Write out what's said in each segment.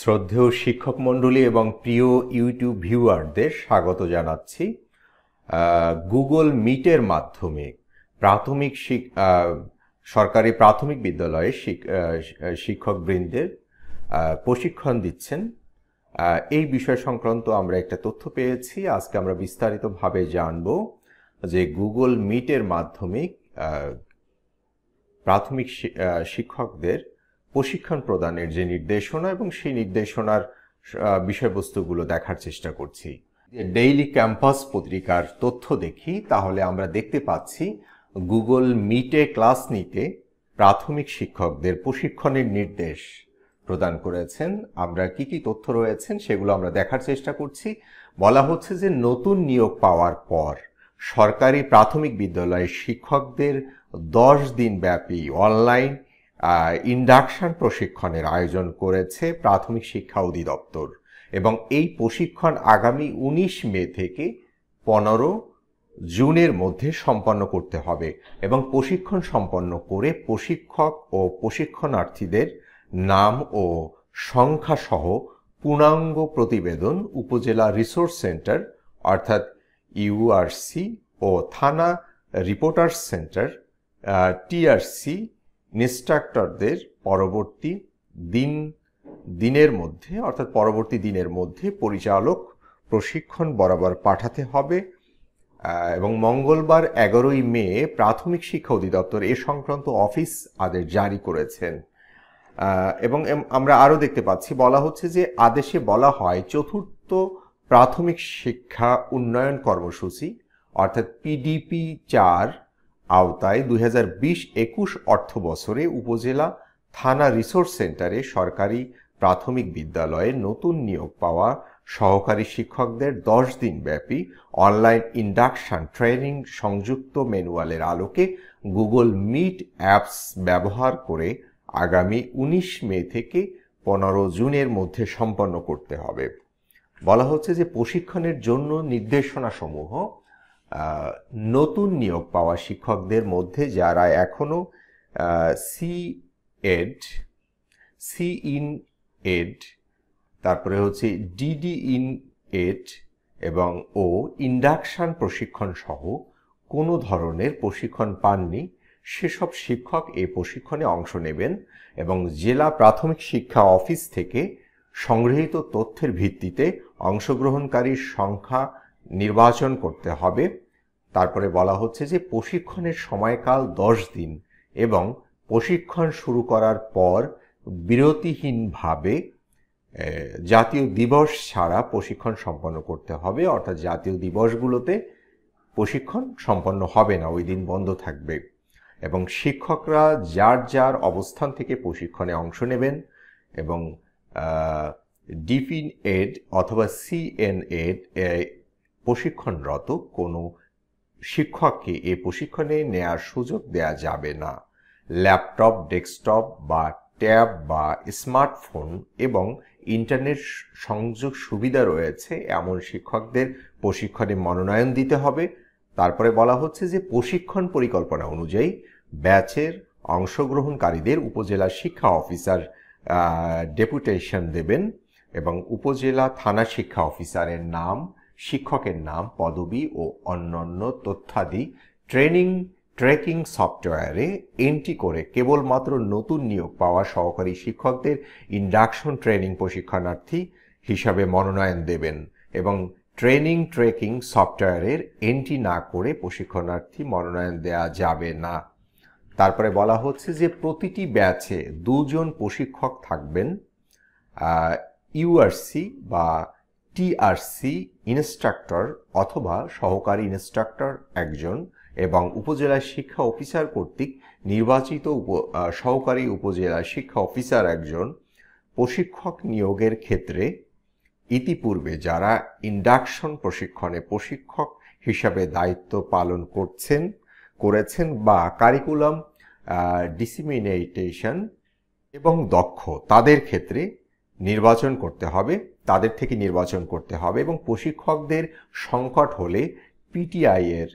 শ্রদ্ধেয় শিক্ষক মণ্ডলী এবং প্রিয় ইউটিউব ভিউয়ারদের স্বাগত জানাচ্ছি গুগল মিটের মাধ্যমে প্রাথমিক সরকারি প্রাথমিক বিদ্যালয়ে শিক্ষকবৃন্দের প্রশিক্ষণ দিচ্ছেন এই বিষয় সংক্রান্ত আমরা একটা তথ্য পেয়েছি আজকে আমরা বিস্তারিতভাবে জানব যে গুগল মিটের মাধ্যমে প্রাথমিক শিক্ষকদের প্রশিক্ষণ প্রদানের যে নির্দেশনা এবং সেই নির্দেশনার বিষয়বস্তুগুলো দেখার চেষ্টা করছি ডেইলি ক্যাম্পাস পত্রিকার তথ্য দেখি তাহলে আমরা দেখতে পাচ্ছি গুগল মিটে ক্লাস নিতে প্রাথমিক শিক্ষকদের প্রশিক্ষণের নির্দেশ প্রদান করেছেন আমরা কি কি তথ্য রয়েছেন সেগুলো আমরা দেখার চেষ্টা করছি বলা হচ্ছে যে নতুন নিয়োগ পাওয়ার পর সরকারি প্রাথমিক বিদ্যালয়ের শিক্ষকদের দশ দিন ব্যাপী অনলাইন ইন্ডাকশন প্রশিক্ষণের আয়োজন করেছে প্রাথমিক শিক্ষা অধিদপ্তর এবং এই প্রশিক্ষণ আগামী ১৯ মে থেকে পনেরো জুনের মধ্যে সম্পন্ন করতে হবে এবং প্রশিক্ষণ সম্পন্ন করে প্রশিক্ষক ও প্রশিক্ষণার্থীদের নাম ও সংখ্যাসহ পূর্ণাঙ্গ প্রতিবেদন উপজেলা রিসোর্স সেন্টার অর্থাৎ ইউআরসি ও থানা রিপোর্টার সেন্টার টিআরসি ইনস্ট্রাক্টরদের পরবর্তী দিন দিনের মধ্যে অর্থাৎ পরবর্তী দিনের মধ্যে পরিচালক প্রশিক্ষণ বরাবর পাঠাতে হবে এবং মঙ্গলবার এগারোই মে প্রাথমিক শিক্ষা অধিদপ্তর এ সংক্রান্ত অফিস আদেশ জারি করেছেন এবং আমরা আরও দেখতে পাচ্ছি বলা হচ্ছে যে আদেশে বলা হয় চতুর্থ প্রাথমিক শিক্ষা উন্নয়ন কর্মসূচি অর্থাৎ পিডিপি চার আওতায় দুই হাজার বিশ একুশ অর্থ বছরে উপজেলা থানা রিসোর্স সেন্টারে সরকারি প্রাথমিক বিদ্যালয়ে নতুন নিয়োগ পাওয়া সহকারী শিক্ষকদের দশ দিন ব্যাপী অনলাইন ইন্ডাকশন ট্রেনিং সংযুক্ত ম্যানুয়ালের আলোকে গুগল মিট অ্যাপস ব্যবহার করে আগামী উনিশ মে থেকে পনেরো জুনের মধ্যে সম্পন্ন করতে হবে বলা হচ্ছে যে প্রশিক্ষণের জন্য নির্দেশনাসমূহ নতুন নিয়োগ পাওয়া শিক্ষকদের মধ্যে যারা এখনও C Ed C in Ed তারপরে হচ্ছে ডিডি ইন এড এবং ও ইন্ডাকশান প্রশিক্ষণ সহ কোনো ধরনের প্রশিক্ষণ পাননি সেসব শিক্ষক এ প্রশিক্ষণে অংশ নেবেন এবং জেলা প্রাথমিক শিক্ষা অফিস থেকে সংগৃহীত তথ্যের ভিত্তিতে অংশগ্রহণকারীর সংখ্যা নির্বাচন করতে হবে তারপরে বলা হচ্ছে যে প্রশিক্ষণের সময়কাল দশ দিন এবং প্রশিক্ষণ শুরু করার পর বিরতিহীনভাবে জাতীয় দিবস ছাড়া প্রশিক্ষণ সম্পন্ন করতে হবে অর্থাৎ জাতীয় দিবসগুলোতে প্রশিক্ষণ সম্পন্ন হবে না ওই দিন বন্ধ থাকবে এবং শিক্ষকরা যার যার অবস্থান থেকে প্রশিক্ষণে অংশ নেবেন এবং ডিফিন এড অথবা সিএন এড প্রশিক্ষণরত কোনো শিক্ষককে এ প্রশিক্ষণে নেয়ার সুযোগ দেয়া যাবে না ল্যাপটপ ডেস্কটপ বা ট্যাব বা স্মার্টফোন এবং ইন্টারনেট সংযোগ সুবিধা রয়েছে এমন শিক্ষকদের প্রশিক্ষণে মনোনয়ন দিতে হবে তারপরে বলা হচ্ছে যে প্রশিক্ষণ পরিকল্পনা অনুযায়ী ব্যাচের অংশগ্রহণকারীদের উপজেলা শিক্ষা অফিসার ডেপুটেশন দেবেন এবং উপজেলা থানা শিক্ষা অফিসারের নাম শিক্ষকের নাম পদবি ও অন্যান্য তথ্যাদি ট্রেনিং ট্র্যাকিং সফটওয়্যারে এন্ট্রি করে কেবলমাত্র নতুন নিয়োগ পাওয়া সহকারী শিক্ষকদের ইন্ডাকশন ট্রেনিং প্রশিক্ষণার্থী হিসাবে মনোনয়ন দেবেন এবং ট্রেনিং ট্রেকিং সফটওয়্যারের এন্ট্রি না করে প্রশিক্ষণার্থী মনোনয়ন দেয়া যাবে না তারপরে বলা হচ্ছে যে প্রতিটি ব্যাচে দুজন প্রশিক্ষক থাকবেন ইউআরসি বা টিআরসি ইনস্ট্রাক্টর অথবা সহকারী ইনস্ট্রাক্টর একজন এবং উপজেলা শিক্ষা অফিসার কর্তৃক নির্বাচিত সহকারী উপজেলা শিক্ষা অফিসার একজন প্রশিক্ষক নিয়োগের ক্ষেত্রে ইতিপূর্বে যারা ইন্ডাকশন প্রশিক্ষণে প্রশিক্ষক হিসাবে দায়িত্ব পালন করছেন করেছেন বা কারিকুলাম ডিসিমিনেটেশন এবং দক্ষ তাদের ক্ষেত্রে নির্বাচন করতে হবে তাদের থেকে নির্বাচন করতে হবে এবং প্রশিক্ষকদের সংকট হলে পিটিআই এর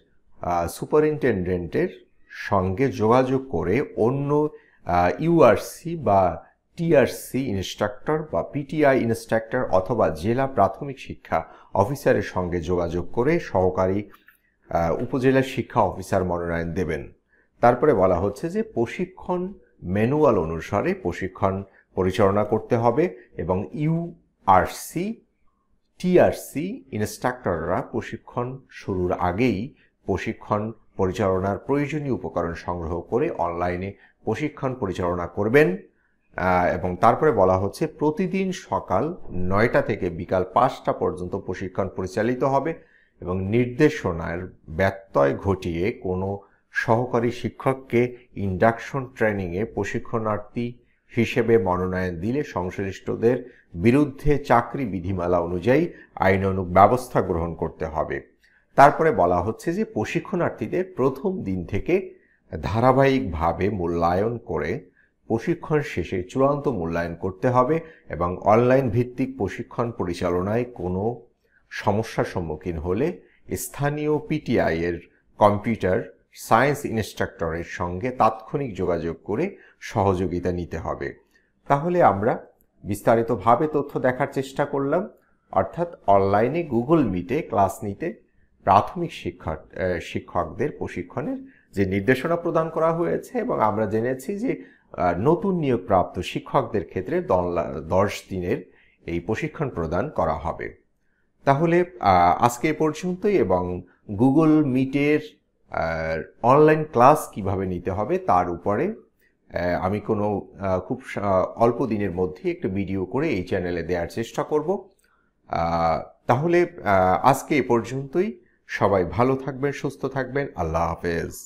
সুপারিনটেন্ডেন্টের সঙ্গে যোগাযোগ করে অন্য ইউআরসি বা টিআরসি ইনস্ট্রাক্টর বা পিটিআই ইনস্ট্রাক্টর অথবা জেলা প্রাথমিক শিক্ষা অফিসারের সঙ্গে যোগাযোগ করে সহকারী উপজেলা শিক্ষা অফিসার মনোনয়ন দেবেন তারপরে বলা হচ্ছে যে প্রশিক্ষণ ম্যানুয়াল অনুসারে প্রশিক্ষণ পরিচালনা করতে হবে এবং ইউ আরসি টিআরসি ইনস্ট্রাক্টররা প্রশিক্ষণ শুরুর আগেই প্রশিক্ষণ পরিচালনার প্রয়োজনীয় উপকরণ সংগ্রহ করে অনলাইনে প্রশিক্ষণ পরিচালনা করবেন এবং তারপরে বলা হচ্ছে প্রতিদিন সকাল নয়টা থেকে বিকাল পাঁচটা পর্যন্ত প্রশিক্ষণ পরিচালিত হবে এবং নির্দেশনার ব্যত্যয় ঘটিয়ে কোনো সহকারী শিক্ষককে ইন্ডাকশন ট্রেনিংয়ে প্রশিক্ষণার্থী হিসেবে মনোনয়ন দিলে সংশ্লিষ্টদের বিরুদ্ধে চাকরি বিধিমালা অনুযায়ী আইন অনুক ব্যবস্থা গ্রহণ করতে হবে তারপরে বলা হচ্ছে যে প্রশিক্ষণার্থীদের প্রথম দিন থেকে ধারাবাহিকভাবে মূল্যায়ন করে প্রশিক্ষণ শেষে চূড়ান্ত মূল্যায়ন করতে হবে এবং অনলাইন ভিত্তিক প্রশিক্ষণ পরিচালনায় কোনো সমস্যার সম্মুখীন হলে স্থানীয় পিটিআই এর কম্পিউটার সায়েন্স ইনস্ট্রাক্টরের সঙ্গে তাৎক্ষণিক যোগাযোগ করে সহযোগিতা নিতে হবে তাহলে আমরা বিস্তারিতভাবে তথ্য দেখার চেষ্টা করলাম অর্থাৎ অনলাইনে গুগল মিটে ক্লাস নিতে প্রাথমিক শিক্ষক শিক্ষকদের প্রশিক্ষণের যে নির্দেশনা প্রদান করা হয়েছে এবং আমরা জেনেছি যে নতুন নিয়োগপ্রাপ্ত শিক্ষকদের ক্ষেত্রে দশ দিনের এই প্রশিক্ষণ প্রদান করা হবে তাহলে আজকে পর্যন্তই এবং গুগল মিটের অনলাইন ক্লাস কিভাবে নিতে হবে তার উপরে আমি কোনো খুব অল্প দিনের মধ্যে একটু ভিডিও করে এই চ্যানেলে দেওয়ার চেষ্টা করব তাহলে আজকে এ পর্যন্তই সবাই ভালো থাকবেন সুস্থ থাকবেন আল্লাহ হাফেজ